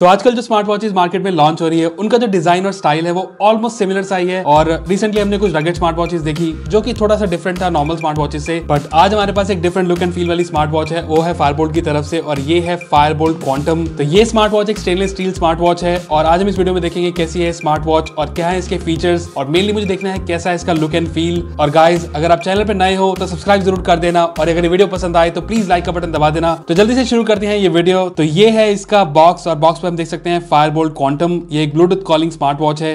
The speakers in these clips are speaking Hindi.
तो आजकल जो स्मार्ट वॉचेज मार्केट में लॉन्च हो रही है उनका जो डिजाइन और स्टाइल है वो ऑलमोस्ट सिमिलर सा ही है और रिसेंटली हमने कुछ रगेट स्मार्ट वॉचेज देखी जो कि थोड़ा सा डिफरेंट था नॉर्मल स्मार्ट वॉचेज से बट आज हमारे पास एक डिफरेंट लुक एंड फील वाली स्मार्ट वॉच है वो है फायरबोल्ट की तरफ से और ये है फायरबोल्ट क्वांटम तो ये स्मार्ट वॉच एक स्टेनलेस स्टील स्मार्ट वॉच है और आज हम इस वीडियो में देखेंगे कैसी है स्मार्ट वॉच और क्या है इसके फीचर्स और मेनली मुझे देखना है कैसा है इसका लुक एंड फील और गाइज अगर आप चैनल पर नए हो तो सब्सक्राइब जरूर कर देना और अगर ये वीडियो पसंद आए तो प्लीज लाइक का बटन दबा देना तो जल्दी से शुरू करते हैं ये वीडियो तो ये है इसका बॉक्स और बॉक्स पर हम देख सकते हैं फायर बोल्ट क्वांटम ये एक ब्लूटूथ कॉलिंग स्मार्ट वॉच है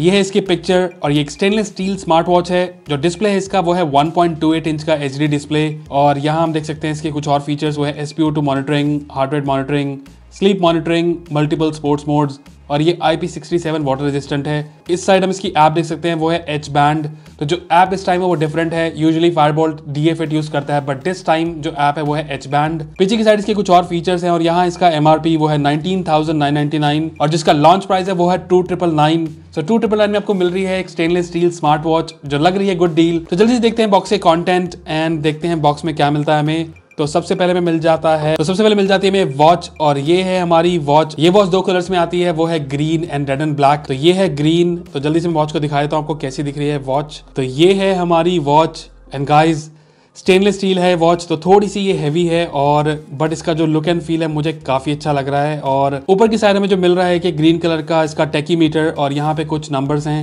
ये है इसकी पिक्चर और ये एक स्टेनलेस स्टील स्मार्ट वॉच है जो डिस्प्ले है इसका वो है 1.28 इंच का एच डिस्प्ले और यहाँ हम देख सकते हैं इसके कुछ और फीचर्स वो है S P monitoring heart rate monitoring sleep monitoring multiple sports modes और ये I P sixty seven water resistant है इस साइड हम इसकी ऐप देख सकते हैं वो है एच बैंड तो जो ऐप इस टाइम है वो डिफरेंट है usually Fireboltt D F eight use करता है बट दिस टाइम जो ऐप है वो है एच बैंड पीछे की साइड इसके कुछ और फीचर्स हैं और यहाँ इसका एम आर पी वो है nineteen thousand nine ninety nine और जिसका लॉन्च प्राइस है वो है two triple nine so two triple nine में आपको मिल रही है एक स्टेनलेस स्टील स्मार्ट वॉच जो लग रही है गुड डील तो जल्दी से देखते हैं बॉक्स के कॉन्टेंट एंड देखते हैं बॉक्स में क्या मिलता है हमें तो सबसे पहले में मिल जाता है तो सबसे पहले मिल जाती है वॉच और ये है हमारी वॉच ये वॉच दो कलर्स में आती है वो है green and red and black तो ये है ग्रीन तो जल्दी से मैं वॉच को दिखा देता हूँ आपको कैसी दिख रही है वॉच तो ये है हमारी watch and guys stainless steel है वॉच तो थोड़ी सी ये हैवी है और बट इसका जो लुक एंड फील है मुझे काफी अच्छा लग रहा है और ऊपर की साइड में जो मिल रहा है कि ग्रीन कलर का इसका टेकी मीटर और यहाँ पे कुछ नंबर्स हैं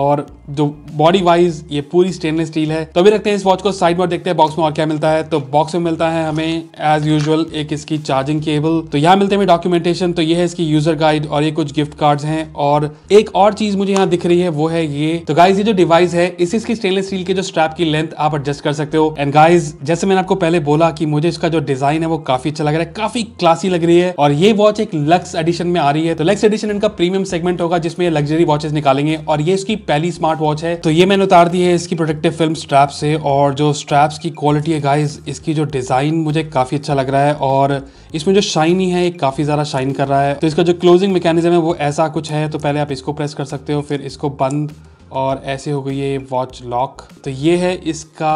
और जो बॉडी वाइज ये पूरी स्टेनलेस स्टील है तो अभी रखते हैं इस वॉच को साइड में देखते हैं बॉक्स में और क्या मिलता है तो बॉक्स में मिलता है हमें एज यूजल एक इसकी चार्जिंग केबल तो यहाँ मिलते हैं डॉक्यूमेंटेशन तो ये है इसकी यूजर गाइड और ये कुछ गिफ्ट कार्ड हैं और एक और चीज मुझे यहाँ दिख रही है वो है ये तो गाइज ये जो डिवाइस है इस इसकी स्टेनलेस स्टील के जो स्ट्रैप की लेंथ आप एडजस्ट कर सकते हो एंड गाइज जैसे मैंने आपको पहले बोला कि मुझे इसका जो डिजाइन है वो काफी अच्छा लग रहा है काफी क्लासी लग रही है और ये वॉच एक लक्स एडिशन में आ रही है तो लक्स एडिशन इनका प्रीमियम सेगमेंट होगा जिसमें लग्जरी वॉचेस निकालेंगे और ये इसकी पहली स्मार्ट वॉच है तो ये मैंने उतार दी है इसकी प्रोटेक्टिव फिल्म स्ट्रैप से और जो स्ट्रैप्स की क्वालिटी है गाइज इसकी जो डिज़ाइन मुझे काफ़ी अच्छा लग रहा है और इसमें जो शाइनी है ये काफ़ी ज़्यादा शाइन कर रहा है तो इसका जो क्लोजिंग मैकेनिज्म है वो ऐसा कुछ है तो पहले आप इसको प्रेस कर सकते हो फिर इसको बंद और ऐसे हो गई ये वॉच लॉक तो ये है इसका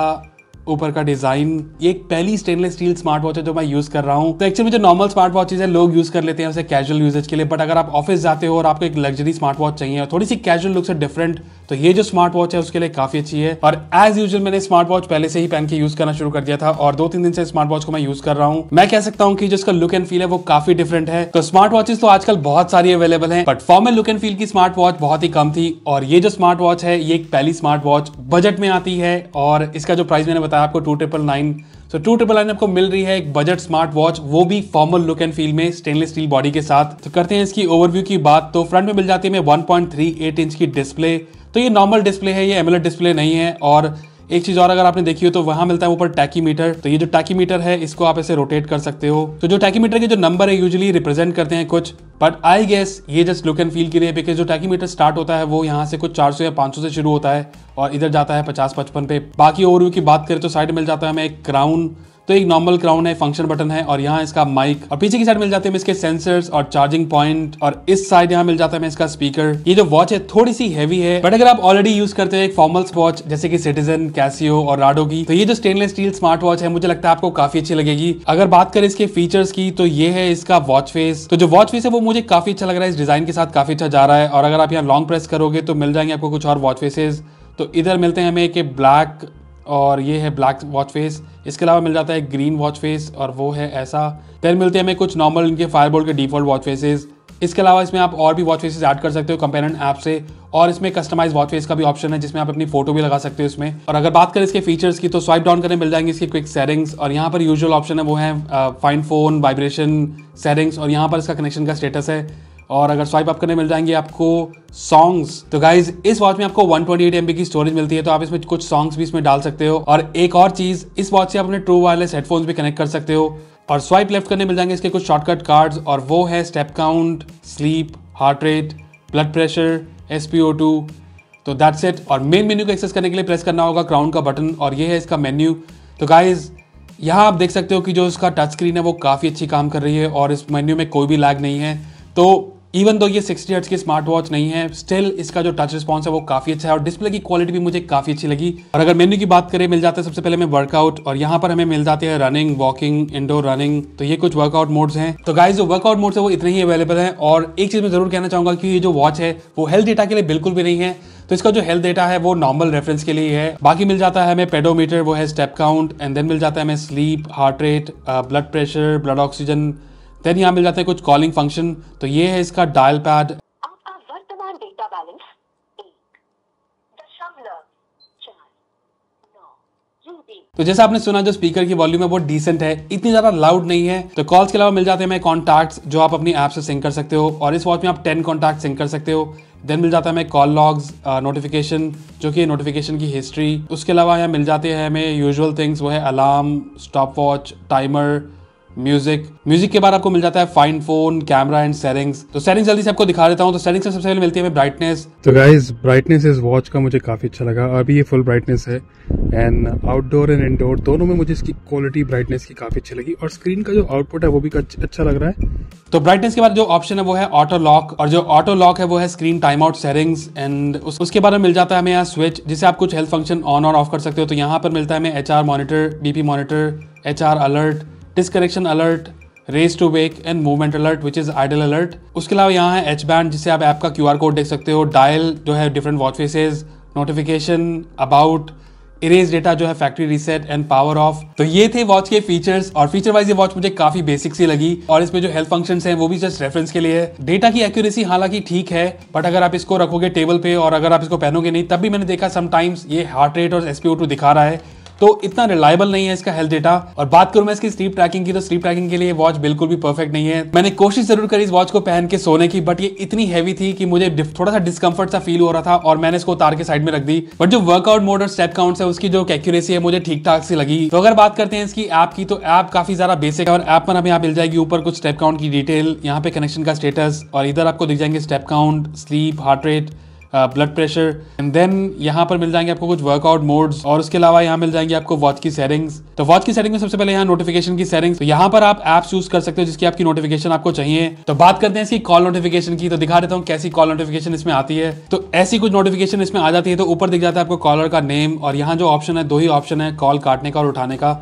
ऊपर का डिज़ाइन ये एक पहली स्टेनलेस स्टील स्मार्ट वॉच है जो मैं यूज़ कर रहा हूँ तो एक्चुअली जो नॉर्मल स्मार्ट वॉचेज है लोग यूज़ कर लेते हैं उसे कैजुअल यूजेज के लिए बट अगर आप ऑफिस जाते हो और आपको एक लग्जरी स्मार्ट वॉच चाहिए और थोड़ी सी कैजुअल लुक से डिफरेंट तो ये जो स्मार्ट वॉच है उसके लिए काफी अच्छी है और एज यूजल मैंने स्मार्ट वॉच पहले से ही पहन के यूज करना शुरू कर दिया था और दो तीन दिन से स्मार्ट वॉच को मैं यूज कर रहा हूँ मैं कह सकता हूँ कि जिसका लुक एंड फील है वो काफी डिफरेंट है तो स्मार्ट वॉचेस तो आजकल बहुत सारी अवेलेबल है but formal look and feel की स्मार्ट वॉच बहुत ही कम थी और ये जो स्मार्ट वॉच है ये एक पहली स्मार्ट वॉच बजट में आती है और इसका जो प्राइस मैंने बताया आपको टू ट्रिपल नाइन तो टू ट्रिपल नाइन आपको मिल रही है एक बजट स्मार्ट वॉच वो भी फॉर्मल लुक एंड फील में स्टेनलेस स्टील बॉडी के साथ तो करते हैं इसकी ओवरव्यू की बात तो फ्रंट में मिल जाती है one point three eight inch की डिस्प्ले तो ये नॉर्मल डिस्प्ले है ये एमलेट डिस्प्ले नहीं है और एक चीज़ और अगर आपने देखी हो तो वहां मिलता है ऊपर टैकी मीटर तो ये जो टैकी मीटर है इसको आप ऐसे रोटेट कर सकते हो तो जो टैकी मीटर के जो नंबर है यूजली रिप्रेजेंट करते हैं कुछ बट आई गेस ये जस्ट लुक एंड फील के लिए बिकॉज जो टैकी मीटर स्टार्ट होता है वो यहाँ से कुछ 400 या 500 से शुरू होता है और इधर जाता है पचास पचपन पे बाकी ओवरव्यू की बात करें तो साइड मिल जाता है हमें एक क्राउन तो एक नॉर्मल क्राउन है फंक्शन बटन है और यहाँ इसका माइक और पीछे की साइड मिल जाते हैं इसके सेंसर्स और चार्जिंग पॉइंट और इस साइड यहाँ मिल जाता है इसका स्पीकर ये जो वॉच है थोड़ी सी हैवी है बट अगर आप ऑलरेडी यूज करते हैं एक फॉर्मल्स वॉच जैसे कि सिटीजन कैसियो और राडो की तो ये जो स्टेनलेस स्टील स्मार्ट वॉच है मुझे लगता है आपको काफी अच्छी लगेगी अगर बात करें इसके फीचर्स की तो ये है इसका वॉच फेस तो जो वॉच फेस है वो मुझे काफी अच्छा लग रहा है इस डिजाइन के साथ काफी अच्छा जा रहा है और अगर आप यहाँ लॉन्ग प्रेस करोगे तो मिल जाएंगे आपको कुछ और वॉच फेसेस तो इधर मिलते हैं हमें एक ब्लैक और ये है ब्लैक वॉच फेस इसके अलावा मिल जाता है ग्रीन वॉच फेस और वो है ऐसा फिर मिलते हैं हमें कुछ नॉर्मल इनके फायरबोल्ड के डिफॉल्ट वॉच फेसेस इसके अलावा इसमें आप और भी वॉच फेसेस ऐड कर सकते हो कंपेरेंट ऐप से और इसमें कस्टमाइज वॉच फेस का भी ऑप्शन है जिसमें आप अपनी फोटो भी लगा सकते हो इसमें और अगर बात करें इसके फीचर्स की तो स्वाइप डाउन करने मिल जाएंगे इसकी क्विक सेटिंग्स और यहाँ पर यूजल ऑप्शन है वो है फाइन फोन वाइब्रेशन सेटिंग्स और यहाँ पर इसका कनेक्शन का स्टेटस है और अगर स्वाइप अप करने मिल जाएंगे आपको सॉन्ग्स तो गाइज इस वॉच में आपको 128 एमबी की स्टोरेज मिलती है तो आप इसमें कुछ सॉन्ग्स भी इसमें डाल सकते हो और एक और चीज इस वॉच से आप अपने ट्रू वायरलेस हेडफोन्स भी कनेक्ट कर सकते हो और स्वाइप लेफ्ट करने मिल जाएंगे इसके कुछ शॉर्टकट कार्ड्स और वो है step count sleep heart rate blood pressure S तो दैट्स इट और मेन मेन्यू को एक्सेस करने के लिए प्रेस करना होगा क्राउन का बटन और ये है इसका मेन्यू तो गाइज यहाँ आप देख सकते हो कि जो इसका टच स्क्रीन है वो काफ़ी अच्छी काम कर रही है और इस मेन्यू में कोई भी लैग नहीं है तो इवन तो ये 60 हर्ट्ज की स्मार्ट वॉच नहीं है स्टिल इसका जो टच रिस्पॉन्स है वो काफ़ी अच्छा है और डिस्प्ले की क्वालिटी भी मुझे काफ़ी अच्छी लगी और अगर मेन्यू की बात करें मिल जाता है सबसे पहले हमें वर्कआउट और यहाँ पर हमें मिल जाते हैं रनिंग वॉकिंग इंडोर रनिंग तो ये कुछ वर्कआउट मोड्स हैं तो गाइज जो वर्कआउट मोड्स है वो इतने ही अवेलेबल है और एक चीज़ मैं जरूर कहना चाहूँगा कि ये जो वॉच है वो हेल्थ डेटा के लिए बिल्कुल भी नहीं है तो इसका जो हेल्थ डेटा है वो नॉर्मल रेफरेंस के लिए है बाकी मिल जाता है हमें पेडोमीटर वो है स्टेप काउंट एंड देन मिल जाता है हमें sleep heart rate blood pressure blood oxygen તે યહાં મિલ જાતે હૈ કુછ કોલિંગ ફંક્શન તો યે હે ઇસકા ડાયલ પેડ આપકા વર્તમાન ડેટા બેલેન્સ 104 નો જુદી તો જૈસા આપને સુના જો સ્પીકર કી વોલ્યુમ અબાઉટ ડીસેન્ટ હે ઇતની જ્યાદા લાઉડ નહીં હૈ તો કોલ્સ કે علاوہ મિલ જાતે હમે કોન્ટેક્ટ્સ જો આપ અપની એપ સે સિંક કર સકતે હો ઓર ઇસ વોચ મે આપ 10 કોન્ટેક્ટ સિંક કર સકતે હો ધેન મિલ જાતા હમે કોલ લોગ્સ નોટિફિકેશન જો કી નોટિફિકેશન કી હિસ્ટરી ઉસકે علاوہ યહાં મિલ જાતે હે હમે યુઝ્યુઅલ થિંગ્સ વો હે alarm stopwatch timer music music के बाद आपको मिल जाता है find phone camera and settings तो सेटिंग्स जल्दी से आपको दिखा देता हूँ तो सेटिंग्स सबसे पहले मिलती है ब्राइटनेस तो गाइज ब्राइटनेस इस वॉच का मुझे काफी अच्छा लगा अभी ये फुल ब्राइटनेस है एंड आउटडोर एंड इनडोर दोनों में मुझे इसकी क्वालिटी ब्राइटनेस की काफी अच्छी लगी और स्क्रीन का जो आउटपुट है वो भी अच्छा लग रहा है तो ब्राइटनेस के बाद जो ऑप्शन है वो है ऑटो लॉक और जो ऑटो लॉक है वो है screen time out settings and उसके बाद में मिल जाता है हमें यहाँ स्विच जिसे आप कुछ हेल्थ फंक्शन ऑन और ऑफ कर सकते हो तो यहाँ पर मिलता है हमें H monitor BP monitor H alert disconnection alert raise to wake and movement alert which is idle alert उसके अलावा यहाँ है एच बैंड जिससे आप ऐप का क्यू आर कोड देख सकते हो डायल जो है different watch faces notification about erase data जो है factory reset and power off तो ये थे वॉच के फीचर्स और फीचर वाइज ये वॉच मुझे काफी बेसिक सी लगी और इसमें जो हेल्थ फंक्शन है वो भी जस्ट रेफरेंस के लिए डेटा की एक्यूरेसी हालांकि ठीक है बट अगर आप इसको रखोगे टेबल पे और अगर आप इसको पहनोगे नहीं तब भी मैंने देखा समटाइम्स ये हार्ट रेट और एसपीओ दिखा रहा है तो इतना रिलायबल नहीं है इसका हेल्थ डेटा और बात करूं मैं इसकी स्लीप ट्रैकिंग की तो स्लीप ट्रैकिंग के लिए वॉच बिल्कुल भी परफेक्ट नहीं है मैंने कोशिश जरूर करी इस वॉच को पहन के सोने की बट ये इतनी हैवी थी कि मुझे थोड़ा सा डिस्कम्फर्ट सा फील हो रहा था और मैंने इसको उतार के साइड में रख दी बट जो वर्कआउट मोड और स्टेप काउंट है उसकी जो एक्यूरेसी है मुझे ठीक ठाक से लगी तो अगर बात करते हैं इसकी ऐप की तो ऐप काफी ज्यादा बेसिक है और ऐप पर हमें यहाँ मिल जाएगी ऊपर कुछ स्टेप काउंट की डिटेल यहाँ पे कनेक्शन का स्टेटस और इधर आपको दिख जाएंगे step count sleep heart rate blood pressure and then यहाँ पर मिल जाएंगे आपको कुछ वर्कआउट मोड्स और उसके अलावा यहाँ मिल जाएंगे आपको वॉच की सेटिंग्स तो वॉच की सेटिंग में सबसे पहले यहाँ नोटिफिकेशन की सेटिंग्स तो यहाँ पर आप एप्स यूज कर सकते हो जिसकी आपकी नोटिफिकेशन आपको चाहिए तो बात करते हैं इसकी कॉल नोटिफिकेशन की तो दिखा देता हूँ कैसी कॉल नोटिफिकेशन इसमें आती है तो ऐसी कुछ नोटिफिकेशन इसमें आ जाती है तो ऊपर दिख जाता है आपको कॉलर का नेम और यहाँ जो ऑप्शन है दो ही ऑप्शन है कॉल काटने का और उठाने का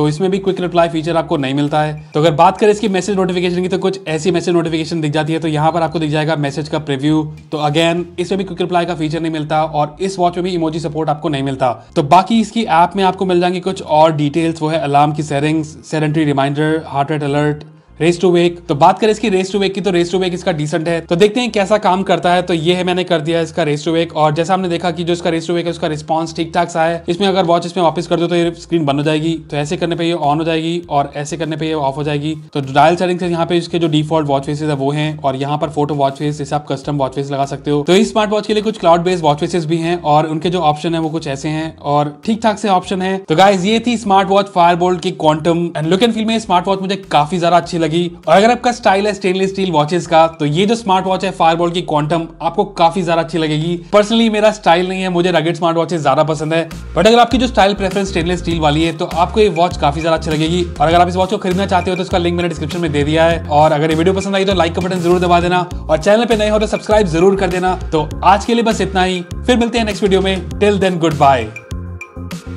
तो इसमें भी क्विक रिप्लाई फीचर आपको नहीं मिलता है तो अगर बात करें इसकी मैसेज नोटिफिकेशन की तो कुछ ऐसी मैसेज नोटिफिकेशन दिख जाती है तो यहाँ पर आपको दिख जाएगा मैसेज का प्रिव्यू तो अगेन इसमें भी क्विक रिप्लाई का फीचर नहीं मिलता और इस वॉच में भी इमोजी सपोर्ट आपको नहीं मिलता तो बाकी इसकी ऐप में आपको मिल जाएंगे कुछ और डिटेल्स वो है अलार्म की settings sedentary reminder heart rate alert raise to wake तो बात करें इसकी रेस टू वेक की तो रेस टू वेक इसका डिसेंट है तो देखते हैं कैसा काम करता है तो ये है मैंने कर दिया इसका रेस टू वेक और जैसा हमने देखा कि जो इसका रेस टू वेक है उसका रिस्पॉन्स ठीक ठाक सा है इसमें अगर वॉच इसमें वापस कर दो तो ये स्क्रीन बंद हो जाएगी तो ऐसे करने पर ये ऑन हो जाएगी और ऐसे करने पर ये ऑफ हो जाएगी तो डायल सेटिंग यहाँ पे इसके जो डिफॉल्ट वॉच फेस है वो है और यहाँ पर फोटो वॉच फेस जैसे आप कस्टम वॉच फेस लगा सकते हो तो इस स्मार्ट वॉच के लिए कुछ क्लाउड बेस्ड वॉच फेसेस भी हैं और उनके जो ऑप्शन है वो कुछ ऐसे हैं और ठीक ठाक से ऑप्शन है तो गाइज ये थी स्मार्ट वॉच फायर की Quantum and look and feel में स्मार्ट वॉच मुझे काफी ज्यादा अच्छी लगी लगी और अगर आपका स्टाइल है स्टेनलेस स्टील वॉचेस का तो ये जो स्मार्ट वॉच है फायरबॉल की क्वांटम आपको काफी ज्यादा अच्छी लगेगी पर्सनली मेरा स्टाइल नहीं है मुझे रगेट स्मार्ट वॉचेस ज्यादा पसंद है बट अगर आपकी जो स्टाइल प्रेफरेंस स्टेनलेस स्टील वाली है तो आपको ये वॉच काफी ज्यादा अच्छी लगेगी और अगर आप इस वॉच को खरीदना चाहते हो तो उसका लिंक मैंने डिस्क्रिप्शन में दे दिया है और अगर ये वीडियो पसंद आई तो लाइक का बटन जरूर दबा देना और चैनल पर नए हो तो सब्सक्राइब जरूर कर देना तो आज के लिए बस इतना ही फिर मिलते हैं नेक्स्ट वीडियो में टिल देन गुड बाय